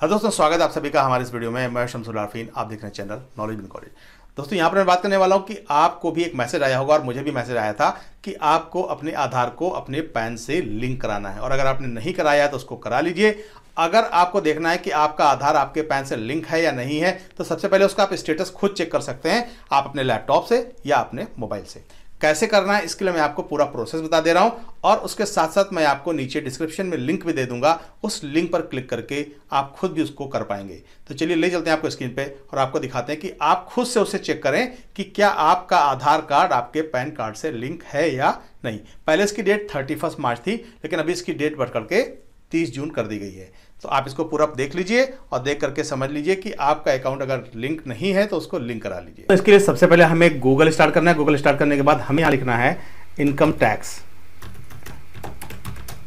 हाँ दोस्तों स्वागत है आप सभी का हमारे इस वीडियो में मैं शमसुल आरफीन आप देख रहे हैं चैनल नॉलेज बिन कॉलेज दोस्तों यहाँ पर मैं बात करने वाला हूँ कि आपको भी एक मैसेज आया होगा और मुझे भी मैसेज आया था कि आपको अपने आधार को अपने पैन से लिंक कराना है और अगर आपने नहीं कराया है तो उसको करा लीजिए अगर आपको देखना है कि आपका आधार आपके पैन से लिंक है या नहीं है तो सबसे पहले उसका आप स्टेटस खुद चेक कर सकते हैं आप अपने लैपटॉप से या अपने मोबाइल से कैसे करना है इसके लिए मैं आपको पूरा प्रोसेस बता दे रहा हूं और उसके साथ साथ मैं आपको नीचे डिस्क्रिप्शन में लिंक भी दे दूंगा उस लिंक पर क्लिक करके आप खुद भी उसको कर पाएंगे तो चलिए ले चलते हैं आपको स्क्रीन पे और आपको दिखाते हैं कि आप खुद से उसे चेक करें कि क्या आपका आधार कार्ड आपके पैन कार्ड से लिंक है या नहीं पहले इसकी डेट थर्टी मार्च थी लेकिन अभी इसकी डेट बढ़ करके 30 जून कर दी गई है तो आप इसको पूरा देख लीजिए और देख करके समझ लीजिए कि आपका अकाउंट अगर लिंक नहीं है तो उसको लिंक करा लीजिए तो इसके लिए सबसे पहले हमें गूगल स्टार्ट करना है गूगल स्टार्ट करने के बाद हमें यहाँ लिखना है इनकम टैक्स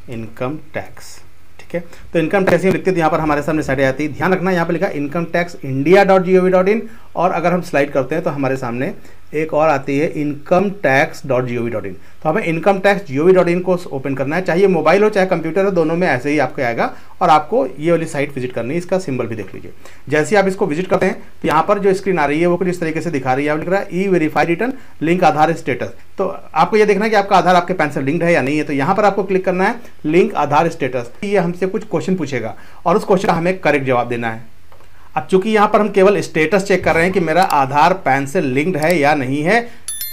इनकम टैक्स ठीक है तो इनकम टैक्स में लिखते तो यहाँ पर हमारे सामने साइड आती है ध्यान रखना यहाँ पर लिखा income tax India dot G O V dot in और अगर हम स्लाइड करते हैं तो हमारे सामने एक और आती है income tax dot G O V dot in तो हमें income tax G O V dot in को ओपन करना है चाहे मोबाइल हो चाहे कंप्यूटर हो दोनों में ऐसे ही आपको आएगा और आपको ये वाली साइट विजिट करनी है इसका सिंबल भी देख लीजिए जैसे आप इसको विजिट करते हैं तो यहाँ पर जो स्क्रीन आ रही है वो कुछ इस तरीके से दिखा रही है आप लिख रहा है E verify return link Aadhaar status तो आपको ये देखना है कि आपका आधार आपके पैन से लिंक्ड है या नहीं है तो यहाँ पर आपको क्लिक करना है लिंक आधार स्टेटस ये हमसे कुछ क्वेश्चन पूछेगा और उस क्वेश्चन का हमें करेक्ट जवाब देना है अब चूंकि यहाँ पर हम केवल स्टेटस चेक कर रहे हैं कि मेरा आधार पैन से लिंक्ड है या नहीं है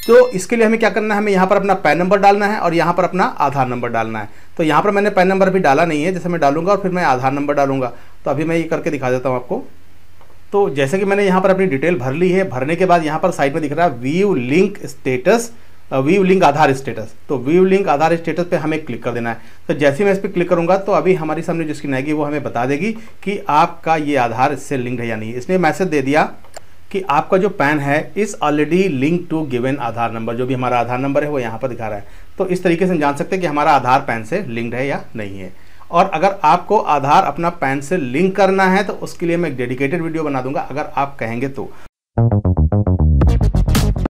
तो इसके लिए हमें क्या करना है हमें यहाँ पर अपना पैन नंबर डालना है और यहाँ पर अपना आधार नंबर डालना है तो यहाँ पर मैंने पैन नंबर भी डाला नहीं है जैसे मैं डालूंगा और फिर मैं आधार नंबर डालूंगा तो अभी मैं ये करके दिखा देता हूँ आपको तो जैसे कि मैंने यहाँ पर अपनी डिटेल भर ली है भरने के बाद यहाँ पर साइड में दिख रहा है view link status view link Aadhaar status तो व्यू लिंक आधार स्टेटस पे हमें क्लिक कर देना है तो जैसे मैं इस पर क्लिक करूंगा तो अभी हमारे सामने जो स्क्रीन आएगी वो हमें बता देगी कि आपका ये आधार इससे लिंक है या नहीं इसने मैसेज दे दिया कि आपका जो पैन है इस already link to given Aadhaar number जो भी हमारा आधार नंबर है वो यहाँ पर दिखा रहा है तो इस तरीके से हम जान सकते हैं कि हमारा आधार पैन से लिंक है या नहीं है और अगर आपको आधार अपना पैन से लिंक करना है तो उसके लिए मैं एक डेडिकेटेड वीडियो बना दूंगा अगर आप कहेंगे तो